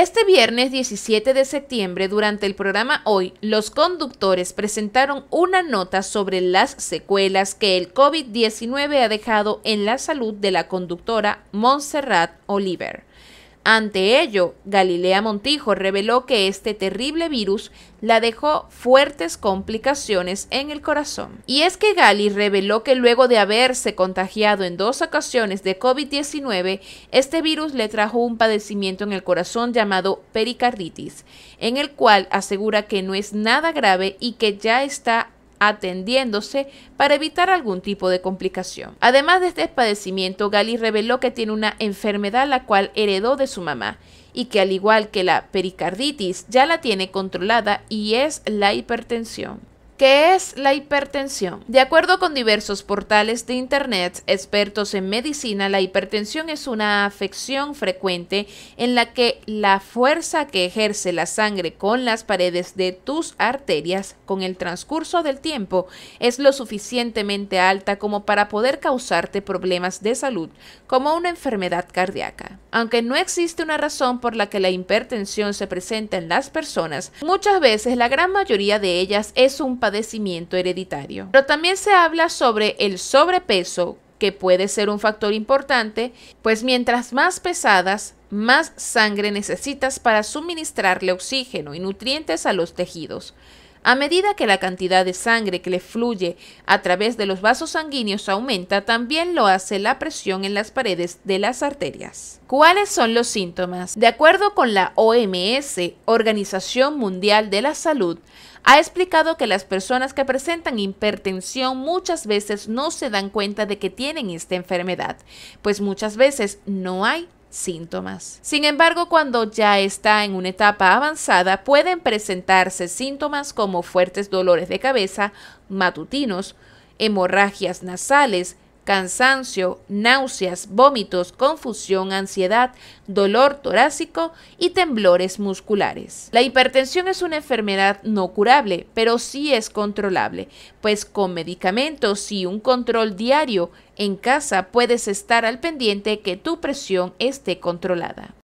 Este viernes 17 de septiembre, durante el programa Hoy, los conductores presentaron una nota sobre las secuelas que el COVID-19 ha dejado en la salud de la conductora Montserrat Oliver. Ante ello, Galilea Montijo reveló que este terrible virus la dejó fuertes complicaciones en el corazón. Y es que Gali reveló que luego de haberse contagiado en dos ocasiones de COVID-19, este virus le trajo un padecimiento en el corazón llamado pericarditis, en el cual asegura que no es nada grave y que ya está atendiéndose para evitar algún tipo de complicación. Además de este padecimiento, Gali reveló que tiene una enfermedad la cual heredó de su mamá y que al igual que la pericarditis ya la tiene controlada y es la hipertensión. ¿Qué es la hipertensión? De acuerdo con diversos portales de Internet expertos en medicina, la hipertensión es una afección frecuente en la que la fuerza que ejerce la sangre con las paredes de tus arterias con el transcurso del tiempo es lo suficientemente alta como para poder causarte problemas de salud como una enfermedad cardíaca. Aunque no existe una razón por la que la hipertensión se presenta en las personas, muchas veces la gran mayoría de ellas es un padecimiento hereditario. Pero también se habla sobre el sobrepeso, que puede ser un factor importante, pues mientras más pesadas, más sangre necesitas para suministrarle oxígeno y nutrientes a los tejidos. A medida que la cantidad de sangre que le fluye a través de los vasos sanguíneos aumenta, también lo hace la presión en las paredes de las arterias. ¿Cuáles son los síntomas? De acuerdo con la OMS, Organización Mundial de la Salud, ha explicado que las personas que presentan hipertensión muchas veces no se dan cuenta de que tienen esta enfermedad, pues muchas veces no hay síntomas. Sin embargo, cuando ya está en una etapa avanzada, pueden presentarse síntomas como fuertes dolores de cabeza matutinos, hemorragias nasales, cansancio, náuseas, vómitos, confusión, ansiedad, dolor torácico y temblores musculares. La hipertensión es una enfermedad no curable, pero sí es controlable, pues con medicamentos y un control diario en casa puedes estar al pendiente que tu presión esté controlada.